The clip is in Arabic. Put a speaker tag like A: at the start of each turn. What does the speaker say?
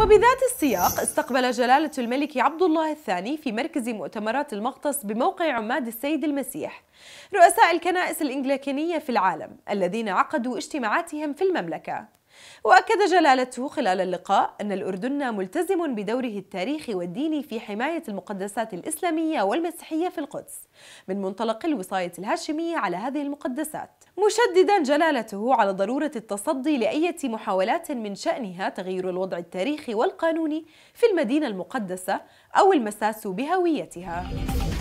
A: وبذات السياق استقبل جلالة الملك عبد الله الثاني في مركز مؤتمرات المغطس بموقع عماد السيد المسيح رؤساء الكنائس الإنجليكانية في العالم الذين عقدوا اجتماعاتهم في المملكة وأكد جلالته خلال اللقاء أن الأردن ملتزم بدوره التاريخي والديني في حماية المقدسات الإسلامية والمسيحية في القدس من منطلق الوصاية الهاشمية على هذه المقدسات مشددا جلالته على ضرورة التصدي لأية محاولات من شأنها تغيير الوضع التاريخي والقانوني في المدينة المقدسة أو المساس بهويتها